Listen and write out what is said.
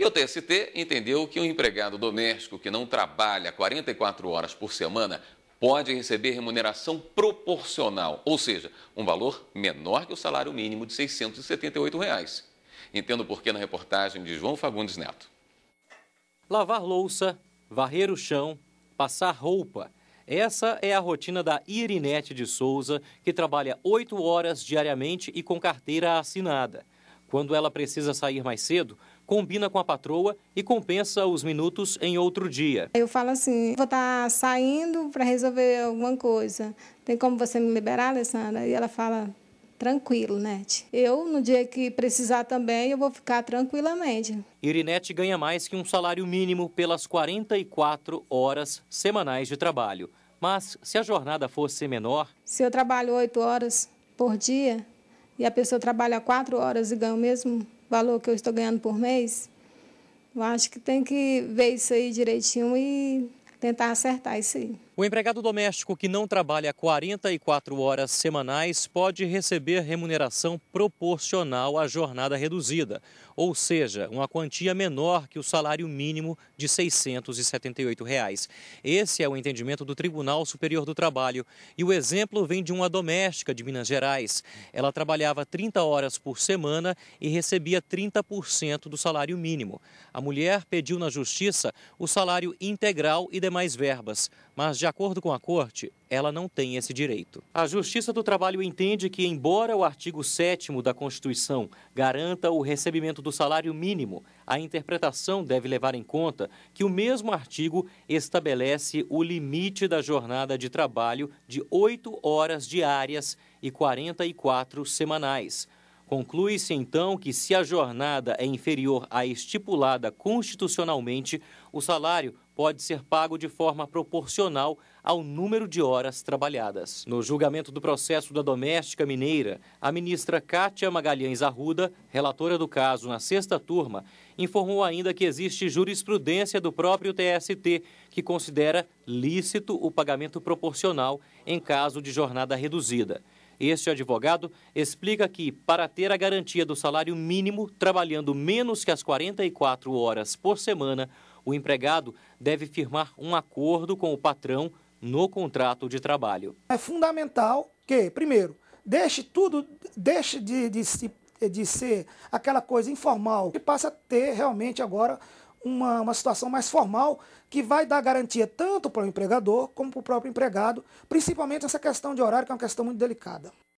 E o TST entendeu que um empregado doméstico que não trabalha 44 horas por semana pode receber remuneração proporcional, ou seja, um valor menor que o salário mínimo de R$ 678. Reais. Entendo por que na reportagem de João Fagundes Neto. Lavar louça, varrer o chão, passar roupa. Essa é a rotina da Irinete de Souza, que trabalha oito horas diariamente e com carteira assinada. Quando ela precisa sair mais cedo, combina com a patroa e compensa os minutos em outro dia. Eu falo assim: vou estar tá saindo para resolver alguma coisa. Tem como você me liberar, Alessandra? E ela fala: tranquilo, Nete. Eu, no dia que precisar também, eu vou ficar tranquilamente. Irinete ganha mais que um salário mínimo pelas 44 horas semanais de trabalho. Mas se a jornada fosse menor. Se eu trabalho 8 horas por dia, e a pessoa trabalha quatro horas e ganha o mesmo valor que eu estou ganhando por mês, eu acho que tem que ver isso aí direitinho e tentar acertar isso aí. O empregado doméstico que não trabalha 44 horas semanais pode receber remuneração proporcional à jornada reduzida, ou seja, uma quantia menor que o salário mínimo de R$ 678. Reais. Esse é o entendimento do Tribunal Superior do Trabalho e o exemplo vem de uma doméstica de Minas Gerais. Ela trabalhava 30 horas por semana e recebia 30% do salário mínimo. A mulher pediu na justiça o salário integral e demais verbas, mas de acordo com a corte, ela não tem esse direito. A Justiça do Trabalho entende que, embora o artigo 7 da Constituição garanta o recebimento do salário mínimo, a interpretação deve levar em conta que o mesmo artigo estabelece o limite da jornada de trabalho de 8 horas diárias e 44 semanais Conclui-se então que, se a jornada é inferior à estipulada constitucionalmente, o salário pode ser pago de forma proporcional ao número de horas trabalhadas. No julgamento do processo da doméstica mineira, a ministra Cátia Magalhães Arruda, relatora do caso na sexta turma, informou ainda que existe jurisprudência do próprio TST, que considera lícito o pagamento proporcional em caso de jornada reduzida. Este advogado explica que, para ter a garantia do salário mínimo, trabalhando menos que as 44 horas por semana, o empregado deve firmar um acordo com o patrão no contrato de trabalho. É fundamental que, primeiro, deixe tudo, deixe de, de, de, de ser aquela coisa informal e passe a ter realmente agora uma, uma situação mais formal que vai dar garantia tanto para o empregador como para o próprio empregado, principalmente essa questão de horário, que é uma questão muito delicada.